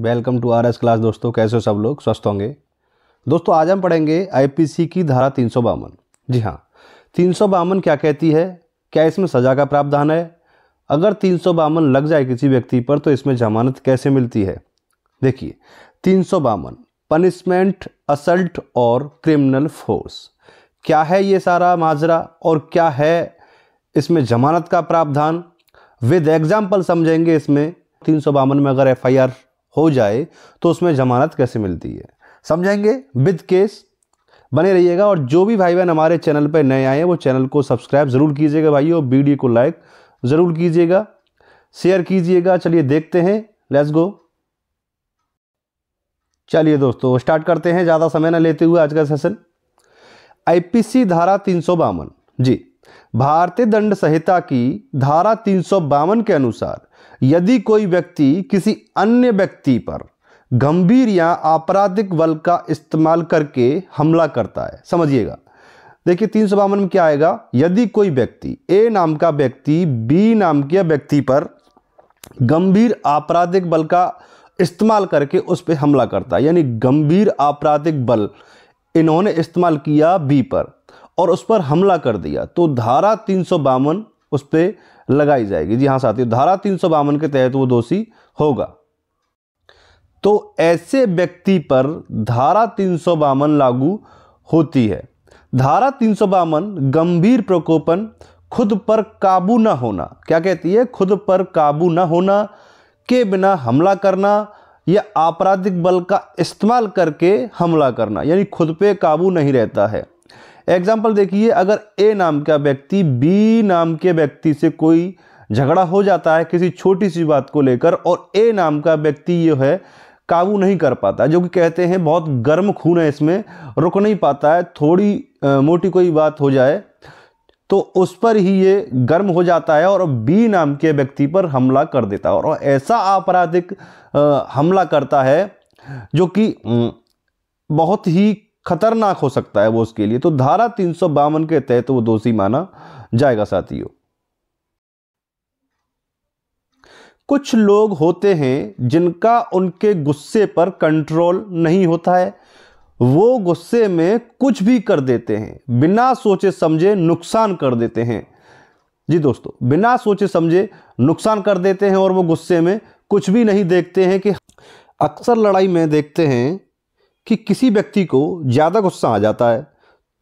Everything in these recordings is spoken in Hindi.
welcome to R S class दोस्तों कैसे हो सब लोग स्वस्थ होंगे दोस्तों आज हम पढ़ेंगे आईपीसी की धारा तीन सौ बावन जी हाँ तीन सौ बावन क्या कहती है क्या इसमें सज़ा का प्रावधान है अगर तीन सौ बावन लग जाए किसी व्यक्ति पर तो इसमें जमानत कैसे मिलती है देखिए तीन सौ बावन पनिशमेंट असल्ट और क्रिमिनल फोर्स क्या है ये सारा माजरा और क्या है इसमें जमानत का प्रावधान विद एग्जाम्पल समझेंगे इसमें तीन सौ बावन में अगर आर हो जाए तो उसमें जमानत कैसे मिलती है समझेंगे विद केस बने रहिएगा और जो भी भाई बहन हमारे चैनल पर नए आए हैं वो चैनल को सब्सक्राइब ज़रूर कीजिएगा भाई और वीडियो को लाइक ज़रूर कीजिएगा शेयर कीजिएगा चलिए देखते हैं लेट्स गो चलिए दोस्तों स्टार्ट करते हैं ज़्यादा समय ना लेते हुए आज का सेशन आईपीसी धारा तीन जी भारतीय दंड संहिता की धारा तीन के अनुसार यदि कोई व्यक्ति किसी अन्य व्यक्ति पर गंभीर या आपराधिक बल का इस्तेमाल करके हमला करता है समझिएगा देखिए तीन सौ बावन में क्या आएगा यदि कोई व्यक्ति ए नाम का व्यक्ति बी नाम के व्यक्ति पर गंभीर आपराधिक बल का इस्तेमाल करके उस पर हमला करता है यानी गंभीर आपराधिक बल इन्होंने इस्तेमाल किया बी पर और उस पर हमला कर दिया तो धारा तीन सौ बावन उस पर लगाई जाएगी जी हाँ साथियों धारा तीन सौ बावन के तहत वो दोषी होगा तो ऐसे व्यक्ति पर धारा तीन सौ बावन लागू होती है धारा तीन सौ बावन गंभीर प्रकोपन खुद पर काबू न होना क्या कहती है खुद पर काबू न होना के बिना हमला करना या आपराधिक बल का इस्तेमाल करके हमला करना यानी खुद पे काबू नहीं रहता है एग्जाम्पल देखिए अगर ए नाम का व्यक्ति बी नाम के व्यक्ति से कोई झगड़ा हो जाता है किसी छोटी सी बात को लेकर और ए नाम का व्यक्ति ये है काबू नहीं कर पाता जो कि कहते हैं बहुत गर्म खून है इसमें रुक नहीं पाता है थोड़ी आ, मोटी कोई बात हो जाए तो उस पर ही ये गर्म हो जाता है और बी नाम के व्यक्ति पर हमला कर देता है और ऐसा आपराधिक हमला करता है जो कि बहुत ही खतरनाक हो सकता है वो उसके लिए तो धारा तीन के तहत तो वो दोषी माना जाएगा साथियों कुछ लोग होते हैं जिनका उनके गुस्से पर कंट्रोल नहीं होता है वो गुस्से में कुछ भी कर देते हैं बिना सोचे समझे नुकसान कर देते हैं जी दोस्तों बिना सोचे समझे नुकसान कर देते हैं और वो गुस्से में कुछ भी नहीं देखते हैं कि अक्सर लड़ाई में देखते हैं कि किसी व्यक्ति को ज़्यादा गुस्सा आ जाता है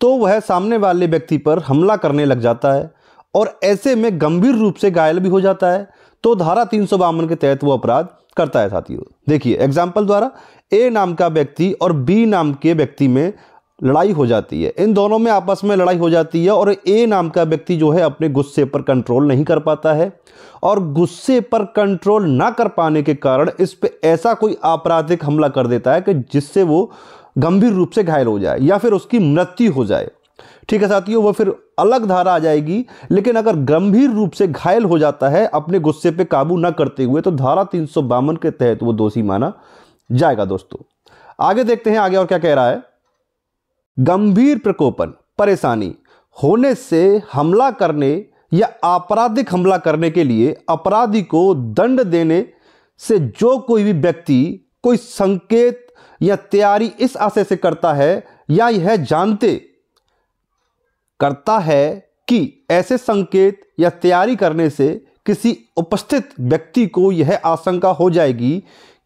तो वह सामने वाले व्यक्ति पर हमला करने लग जाता है और ऐसे में गंभीर रूप से घायल भी हो जाता है तो धारा तीन सौ बावन के तहत वो अपराध करता है साथियों देखिए एग्जाम्पल द्वारा ए नाम का व्यक्ति और बी नाम के व्यक्ति में लड़ाई हो जाती है इन दोनों में आपस में लड़ाई हो जाती है और ए नाम का व्यक्ति जो है अपने गुस्से पर कंट्रोल नहीं कर पाता है और गुस्से पर कंट्रोल ना कर पाने के कारण इस पर ऐसा कोई आपराधिक हमला कर देता है कि जिससे वो गंभीर रूप से घायल हो जाए या फिर उसकी मृत्यु हो जाए ठीक है साथियों वह फिर अलग धारा आ जाएगी लेकिन अगर गंभीर रूप से घायल हो जाता है अपने गुस्से पर काबू ना करते हुए तो धारा तीन के तहत वो दोषी माना जाएगा दोस्तों आगे देखते हैं आगे और क्या कह रहा है गंभीर प्रकोपन परेशानी होने से हमला करने या आपराधिक हमला करने के लिए अपराधी को दंड देने से जो कोई भी व्यक्ति कोई संकेत या तैयारी इस आशय से करता है या यह जानते करता है कि ऐसे संकेत या तैयारी करने से किसी उपस्थित व्यक्ति को यह आशंका हो जाएगी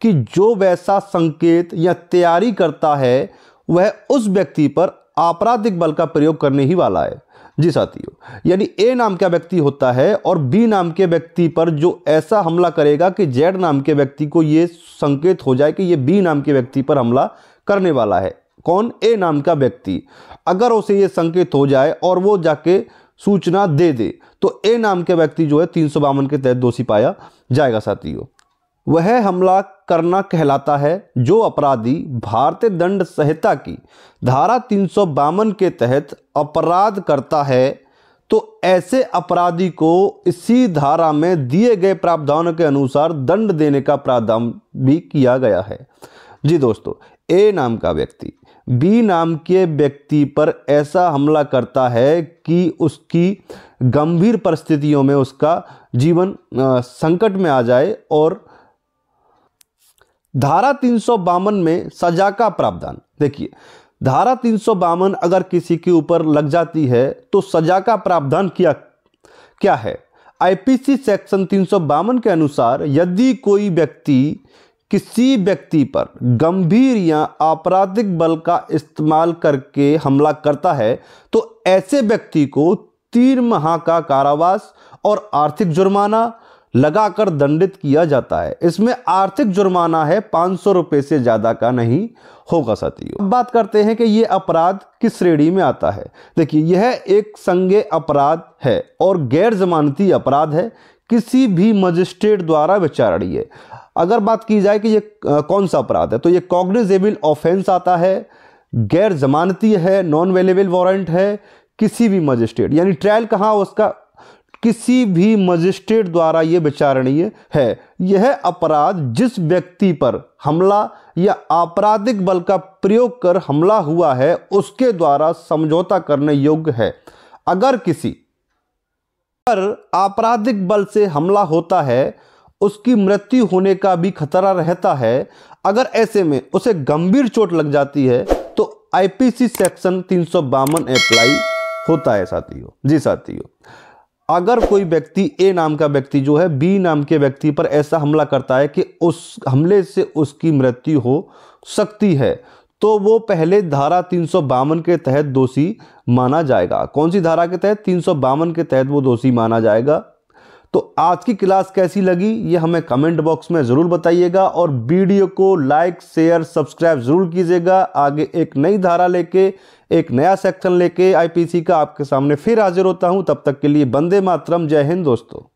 कि जो वैसा संकेत या तैयारी करता है वह उस व्यक्ति पर आपराधिक बल का प्रयोग करने ही वाला है जी साथियों यानी ए नाम का व्यक्ति होता है और बी नाम के व्यक्ति पर जो ऐसा हमला करेगा कि जेड नाम के व्यक्ति को ये संकेत हो जाए कि ये बी नाम के व्यक्ति पर हमला करने वाला है कौन ए नाम का व्यक्ति अगर उसे ये संकेत हो जाए और वो जाके सूचना दे दे तो ए नाम के व्यक्ति जो है तीन के तहत दोषी पाया जाएगा साथियों वह हमला करना कहलाता है जो अपराधी भारतीय दंड संहिता की धारा तीन के तहत अपराध करता है तो ऐसे अपराधी को इसी धारा में दिए गए प्रावधानों के अनुसार दंड देने का प्रावधान भी किया गया है जी दोस्तों ए नाम का व्यक्ति बी नाम के व्यक्ति पर ऐसा हमला करता है कि उसकी गंभीर परिस्थितियों में उसका जीवन संकट में आ जाए और धारा तीन में सजा का प्रावधान देखिए धारा तीन अगर किसी के ऊपर लग जाती है तो सजा का प्रावधान किया क्या है आईपीसी सेक्शन तीन के अनुसार यदि कोई व्यक्ति किसी व्यक्ति पर गंभीर या आपराधिक बल का इस्तेमाल करके हमला करता है तो ऐसे व्यक्ति को तीन माह का कारावास और आर्थिक जुर्माना लगाकर दंडित किया जाता है इसमें आर्थिक जुर्माना है पाँच सौ रुपये से ज़्यादा का नहीं होगा साथियों बात करते हैं कि ये अपराध किस श्रेणी में आता है देखिए यह एक संज्ञ अपराध है और गैर जमानती अपराध है किसी भी मजिस्ट्रेट द्वारा विचारणीय अगर बात की जाए कि ये कौन सा अपराध है तो ये कॉग्निजेबल ऑफेंस आता है गैर जमानती है नॉन वेलेबल वारंट है किसी भी मजिस्ट्रेट यानी ट्रायल कहाँ उसका किसी भी मजिस्ट्रेट द्वारा ये विचारणीय है यह अपराध जिस व्यक्ति पर हमला या आपराधिक बल का प्रयोग कर हमला हुआ है उसके द्वारा समझौता करने योग्य है अगर किसी पर आपराधिक बल से हमला होता है उसकी मृत्यु होने का भी खतरा रहता है अगर ऐसे में उसे गंभीर चोट लग जाती है तो आईपीसी सेक्शन तीन सौ बावन अप्लाई होता है साथियों जी साथियों अगर कोई व्यक्ति ए नाम का व्यक्ति जो है बी नाम के व्यक्ति पर ऐसा हमला करता है कि उस हमले से उसकी मृत्यु हो सकती है तो वो पहले धारा तीन के तहत दोषी माना जाएगा कौन सी धारा के तहत तीन के तहत वो दोषी माना जाएगा तो आज की क्लास कैसी लगी ये हमें कमेंट बॉक्स में ज़रूर बताइएगा और वीडियो को लाइक शेयर सब्सक्राइब ज़रूर कीजिएगा आगे एक नई धारा लेके एक नया सेक्शन लेके आईपीसी का आपके सामने फिर हाजिर होता हूँ तब तक के लिए बंदे मातरम जय हिंद दोस्तों